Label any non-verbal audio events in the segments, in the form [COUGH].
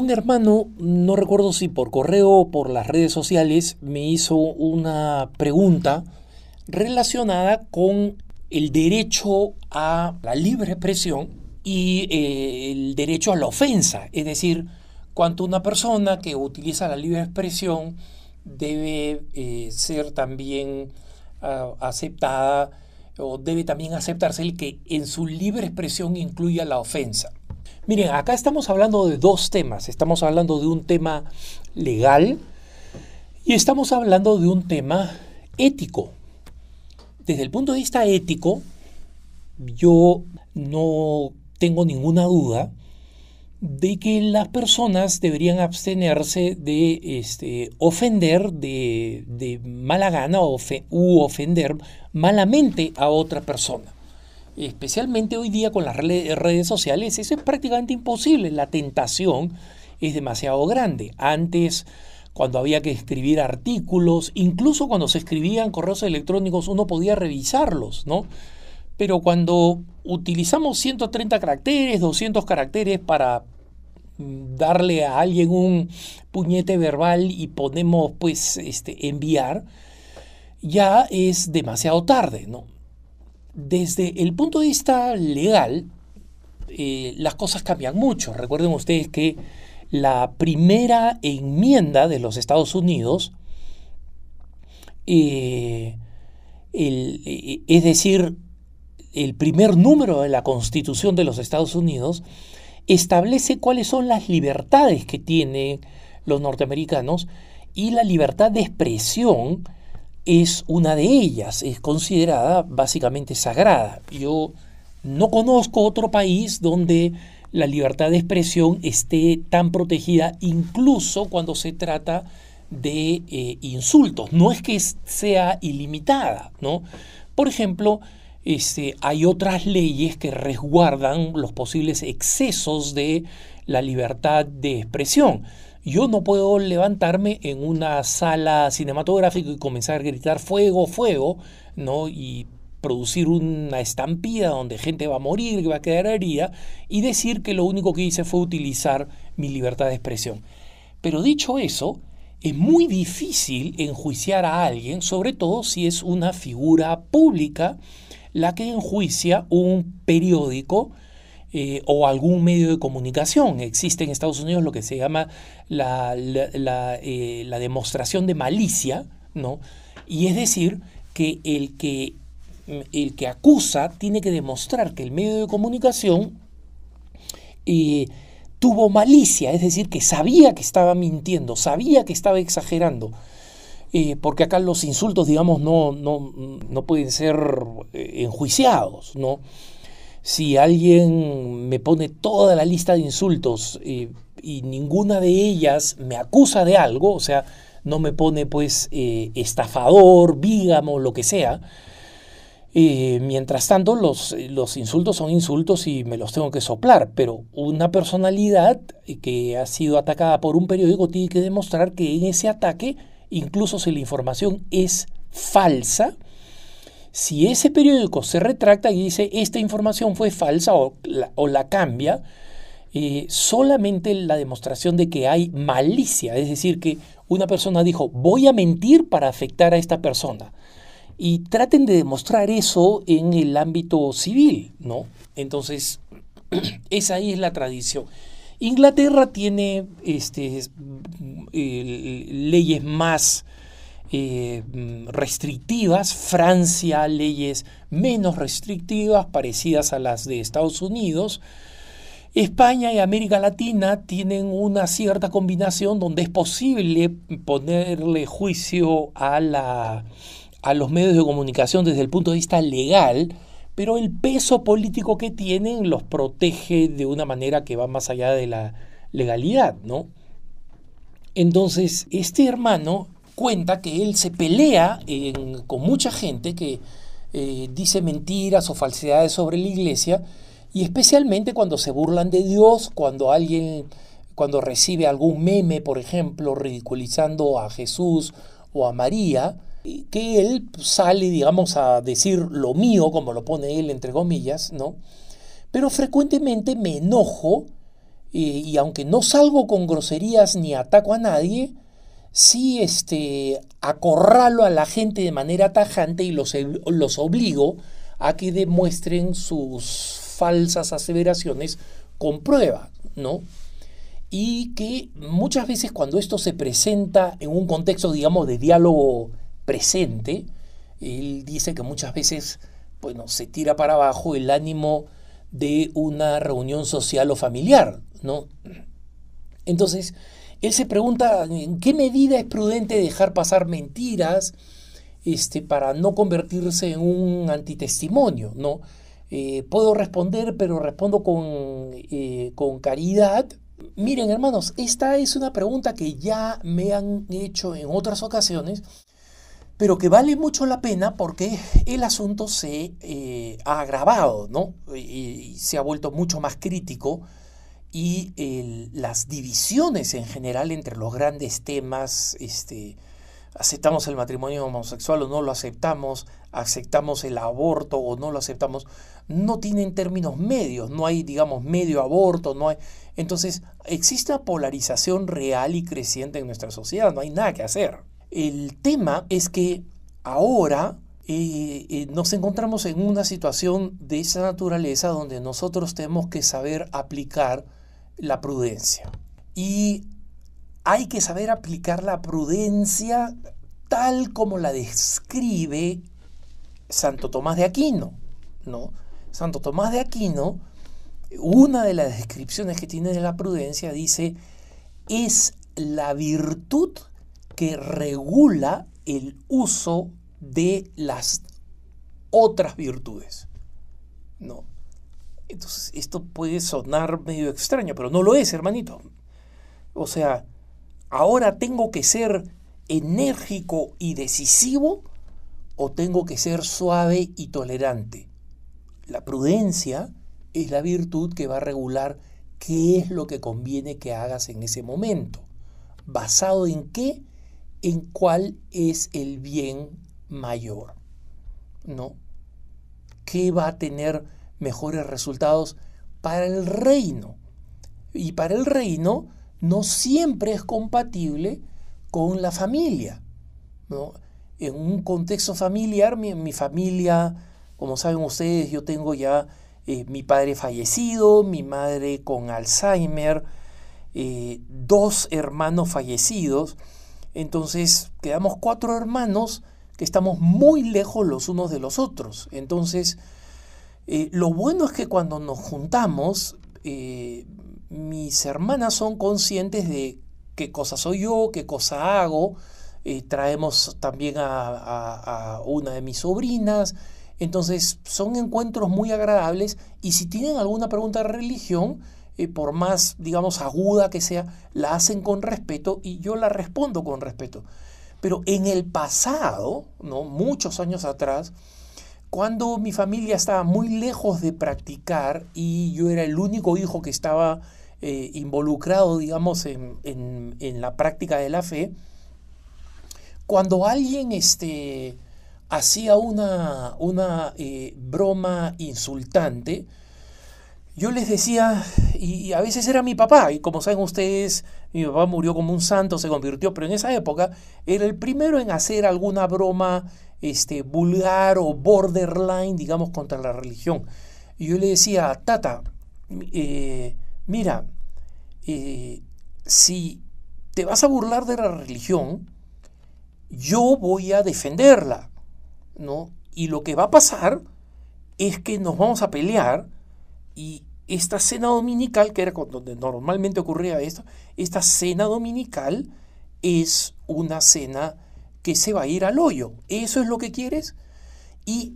un hermano, no recuerdo si por correo o por las redes sociales, me hizo una pregunta relacionada con el derecho a la libre expresión y eh, el derecho a la ofensa. Es decir, cuánto una persona que utiliza la libre expresión debe eh, ser también ah, aceptada o debe también aceptarse el que en su libre expresión incluya la ofensa. Miren, acá estamos hablando de dos temas. Estamos hablando de un tema legal y estamos hablando de un tema ético. Desde el punto de vista ético, yo no tengo ninguna duda de que las personas deberían abstenerse de este, ofender de, mala gana u ofender malamente a otra persona especialmente hoy día con las redes sociales, eso es prácticamente imposible. La tentación es demasiado grande. Antes, cuando había que escribir artículos, incluso cuando se escribían correos electrónicos, uno podía revisarlos, ¿no? Pero cuando utilizamos 130 caracteres, 200 caracteres para mm, darle a alguien un puñete verbal y ponemos pues este enviar, ya es demasiado tarde, ¿no? Desde el punto de vista legal, eh, las cosas cambian mucho. Recuerden ustedes que la primera enmienda de los Estados Unidos, eh, eh, es decir, el primer número de la Constitución de los Estados Unidos, establece cuáles son las libertades que tienen los norteamericanos y la libertad de expresión es una de ellas, es considerada básicamente sagrada. Yo no conozco otro país donde la libertad de expresión esté tan protegida, incluso cuando se trata de eh, insultos. No es que sea ilimitada, ¿no? Por ejemplo, este, hay otras leyes que resguardan los posibles excesos de la libertad de expresión. Yo no puedo levantarme en una sala cinematográfica y comenzar a gritar fuego, fuego, ¿no? Y producir una estampida donde gente va a morir, que va a quedar herida, y decir que lo único que hice fue utilizar mi libertad de expresión. Pero dicho eso, es muy difícil enjuiciar a alguien, sobre todo si es una figura pública, la que enjuicia un periódico eh, o algún medio de comunicación. Existe en Estados Unidos lo que se llama la, eh, demostración de malicia, ¿no? Y es decir, que el que mm, el que acusa tiene que demostrar que el medio de comunicación eh, tuvo malicia, es decir, que sabía que estaba mintiendo, sabía que estaba exagerando. porque acá los insultos, digamos, no, no, pueden ser enjuiciados, ¿no? si alguien me pone toda la lista de insultos eh, y ninguna de ellas me acusa de algo, o sea, no me pone pues eh, estafador, vígamo, lo que sea, eh, mientras tanto los insultos son insultos y me los tengo que soplar, pero una personalidad que ha sido atacada por un periódico tiene que demostrar que en ese ataque incluso si la información es falsa, si ese periódico se retracta y dice esta información fue falsa o la, cambia, eh, solamente la demostración de que hay malicia, es decir, que una persona dijo voy a mentir para afectar a esta persona. Y traten de demostrar eso en el ámbito civil, ¿no? Entonces, [CLEARS THROAT] esa ahí es la tradición. Inglaterra tiene este, mm, eh, leyes más eh, mm, restrictivas, Francia leyes menos restrictivas, parecidas a las de Estados Unidos. España y América Latina tienen una cierta combinación donde es posible ponerle juicio a, la, a los medios de comunicación desde el punto de vista legal, pero el peso político que tienen los protege de una manera que va más allá de la legalidad, ¿no? Entonces, este hermano cuenta que él se pelea eh, con mucha gente que eh, dice mentiras o falsedades sobre la iglesia y especialmente cuando se burlan de Dios, cuando alguien, cuando recibe algún meme, por ejemplo, ridiculizando a Jesús o a María, que él sale, digamos, a decir lo mío, como lo pone él entre comillas, ¿no? Pero frecuentemente me enojo eh, y aunque no salgo con groserías ni ataco a nadie, si este, acorralo a la gente de manera tajante y los, los obligo a que demuestren sus falsas aseveraciones con prueba, ¿no? Y que muchas veces cuando esto se presenta en un contexto, digamos, de diálogo presente, él dice que muchas veces, bueno, se tira para abajo el ánimo de una reunión social o familiar, ¿no? Entonces, él se pregunta en qué medida es prudente dejar pasar mentiras este, para no convertirse en un antitestimonio, ¿no? Eh, puedo responder, pero respondo eh, con, caridad. Miren, hermanos, esta es una pregunta que ya me han hecho en otras ocasiones, pero que vale mucho la pena porque el asunto se eh, ha agravado, ¿no? y se ha vuelto mucho más crítico y las divisiones en general entre los grandes temas, este, aceptamos el matrimonio homosexual o no lo aceptamos, aceptamos el aborto o no lo aceptamos, no tienen términos medios, no hay, digamos, medio aborto, no hay... Entonces, existe una polarización real y creciente en nuestra sociedad, no hay nada que hacer. El tema es que ahora eh, eh, nos encontramos en una situación de esa naturaleza donde nosotros tenemos que saber aplicar la prudencia. Y hay que saber aplicar la prudencia tal como la describe Santo Tomás de Aquino, ¿no? Santo Tomás de Aquino, una de las descripciones que tiene de la prudencia dice, es la virtud que regula el uso de las otras virtudes. ¿no? Entonces, esto puede sonar medio extraño, pero no lo es, hermanito. O sea, ahora tengo que ser enérgico y decisivo o tengo que ser suave y tolerante. La prudencia es la virtud que va a regular qué es lo que conviene que hagas en ese momento. ¿Basado en qué? En cuál es el bien mayor. ¿No? ¿Qué va a tener mejores resultados para el reino. Y para el reino no siempre es compatible con la familia. En un contexto familiar, mi, mi familia, como saben ustedes, yo tengo ya eh, mi padre fallecido, mi madre con Alzheimer, eh, dos hermanos fallecidos. Entonces quedamos cuatro hermanos que estamos muy lejos los unos de los otros. Entonces eh, lo bueno es que cuando nos juntamos, eh, mis hermanas son conscientes de qué cosa soy yo, qué cosa hago. Eh, traemos también a, una de mis sobrinas. Entonces son encuentros muy agradables y si tienen alguna pregunta de religión, por más, digamos, aguda que sea, la hacen con respeto y yo la respondo con respeto. Pero en el pasado, ¿no? muchos años atrás, cuando mi familia estaba muy lejos de practicar y yo era el único hijo que estaba eh, involucrado, digamos, en, la práctica de la fe, cuando alguien este, hacía una, una eh, broma insultante, yo les decía, y a veces era mi papá, y como saben ustedes, mi papá murió como un santo, se convirtió, pero en esa época era el primero en hacer alguna broma este, vulgar o borderline, digamos, contra la religión. yo le decía, Tata, eh, mira, eh, si te vas a burlar de la religión, yo voy a defenderla, ¿no? Y lo que va a pasar es que nos vamos a pelear y esta cena dominical, que era donde normalmente ocurría esto, esta cena dominical es una cena que se va a ir al hoyo. ¿Eso es lo que quieres? Y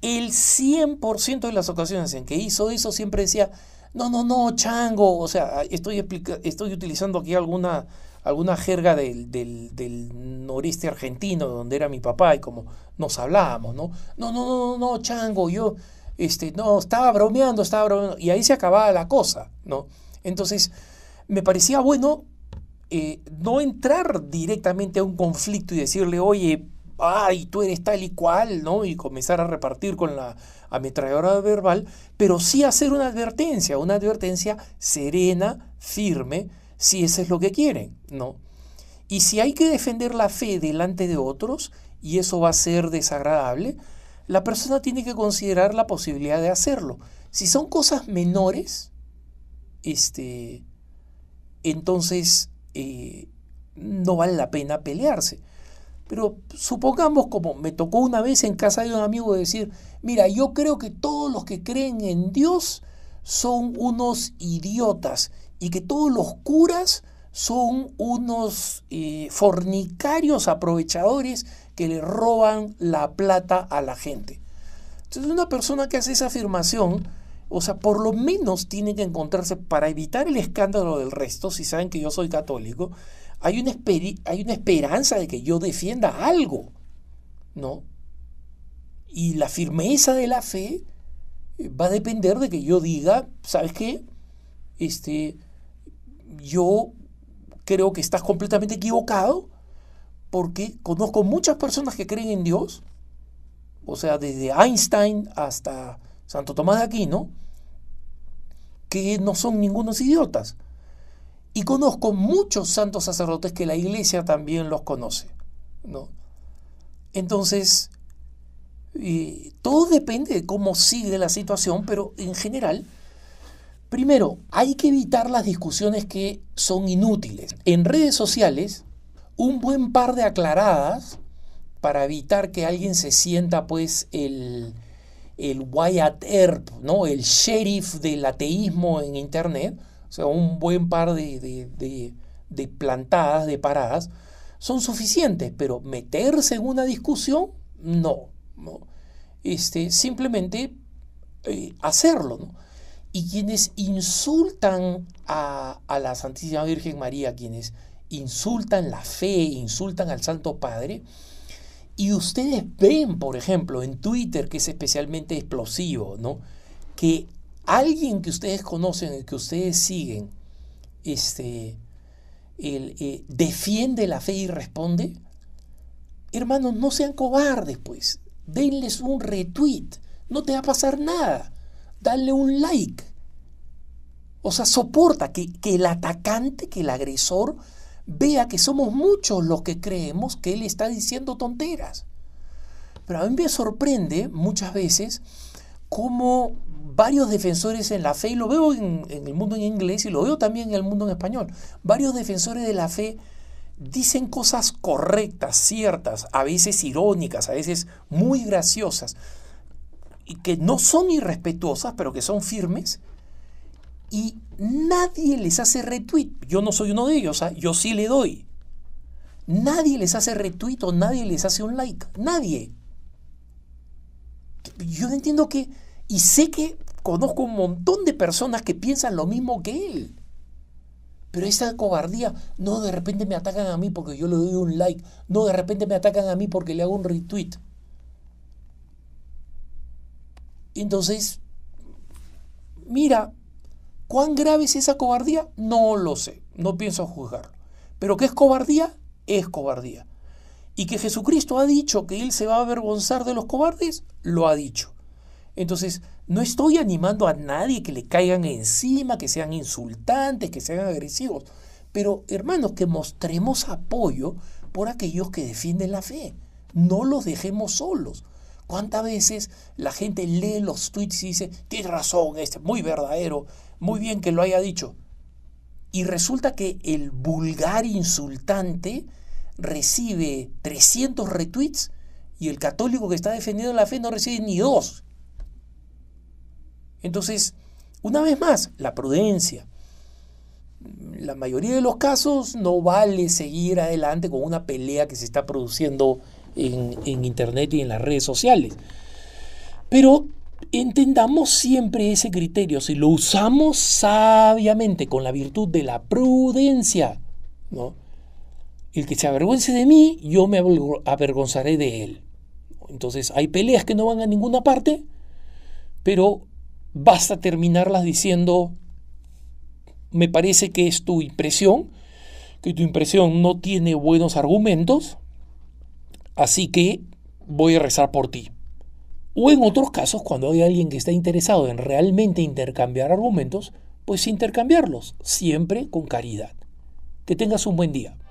el 100% de las ocasiones en que hizo eso siempre decía, no, no, no, chango. O sea, estoy, estoy utilizando aquí alguna, alguna jerga del, del, noreste argentino, donde era mi papá y como nos hablábamos, ¿no? No, no, no, no, chango, yo, este, no, estaba bromeando, estaba bromeando. Y ahí se acababa la cosa, ¿no? Entonces, me parecía bueno eh, no entrar directamente a un conflicto y decirle, oye, ay, tú eres tal y cual, ¿no? Y comenzar a repartir con la ametralladora verbal, pero sí hacer una advertencia, una advertencia serena, firme, si eso es lo que quieren, ¿no? Y si hay que defender la fe delante de otros, y eso va a ser desagradable, la persona tiene que considerar la posibilidad de hacerlo. Si son cosas menores, este, entonces no vale la pena pelearse. Pero supongamos, como me tocó una vez en casa de un amigo decir, mira, yo creo que todos los que creen en Dios son unos idiotas y que todos los curas son unos eh, fornicarios aprovechadores que le roban la plata a la gente. Entonces una persona que hace esa afirmación, o sea, por lo menos tienen que encontrarse para evitar el escándalo del resto, si saben que yo soy católico, hay una, esperanza de que yo defienda algo, ¿no? Y la firmeza de la fe eh, va a depender de que yo diga, ¿sabes qué? Este, yo creo que estás completamente equivocado porque conozco muchas personas que creen en Dios, o sea, desde Einstein hasta Santo Tomás de Aquino, que no son ningunos idiotas. Y conozco muchos santos sacerdotes que la iglesia también los conoce. ¿no? Entonces, eh, todo depende de cómo sigue la situación, pero en general, primero, hay que evitar las discusiones que son inútiles. En redes sociales, un buen par de aclaradas para evitar que alguien se sienta pues el el Wyatt Earp, ¿no? el sheriff del ateísmo en Internet, o sea, un buen par de, plantadas, de paradas, son suficientes, pero meterse en una discusión, no. Este, simplemente eh, hacerlo. Y quienes insultan a, a la Santísima Virgen María, quienes insultan la fe, insultan al Santo Padre, y ustedes ven, por ejemplo, en Twitter, que es especialmente explosivo, ¿no? Que alguien que ustedes conocen, que ustedes siguen, este, eh, defiende la fe y responde. Hermanos, no sean cobardes, pues. Denles un retweet. No te va a pasar nada. Dale un like. O sea, soporta que, que el atacante, que el agresor vea que somos muchos los que creemos que él está diciendo tonteras. Pero a mí me sorprende muchas veces cómo varios defensores en la fe, y lo veo en, en, el mundo en inglés y lo veo también en el mundo en español, varios defensores de la fe dicen cosas correctas, ciertas, a veces irónicas, a veces muy graciosas, y que no son irrespetuosas, pero que son firmes, y nadie les hace retweet. Yo no soy uno de ellos, ¿ah? yo sí le doy. Nadie les hace retweet o nadie les hace un like. Nadie. Yo no entiendo que... Y sé que conozco un montón de personas que piensan lo mismo que él. Pero esa cobardía, no, de repente me atacan a mí porque yo le doy un like. No, de repente me atacan a mí porque le hago un retweet. Entonces, mira, ¿Cuán grave es esa cobardía? No lo sé, no pienso juzgarlo. Pero que es cobardía, es cobardía. Y que Jesucristo ha dicho que Él se va a avergonzar de los cobardes, lo ha dicho. Entonces, no estoy animando a nadie que le caigan encima, que sean insultantes, que sean agresivos. Pero, hermanos, que mostremos apoyo por aquellos que defienden la fe. No los dejemos solos. ¿Cuántas veces la gente lee los tweets y dice, tienes razón, este, muy verdadero, muy bien que lo haya dicho. Y resulta que el vulgar insultante recibe 300 retweets y el católico que está defendiendo la fe no recibe ni dos. Entonces, una vez más, la prudencia. La mayoría de los casos no vale seguir adelante con una pelea que se está produciendo en, en Internet y en las redes sociales. Pero entendamos siempre ese criterio. Si lo usamos sabiamente, con la virtud de la prudencia, ¿no? El que se avergüence de mí, yo me avergonzaré de él. Entonces, hay peleas que no van a ninguna parte, pero basta terminarlas diciendo, me parece que es tu impresión, que tu impresión no tiene buenos argumentos, así que voy a rezar por ti. O en otros casos, cuando hay alguien que está interesado en realmente intercambiar argumentos, pues intercambiarlos, siempre con caridad. Que tengas un buen día.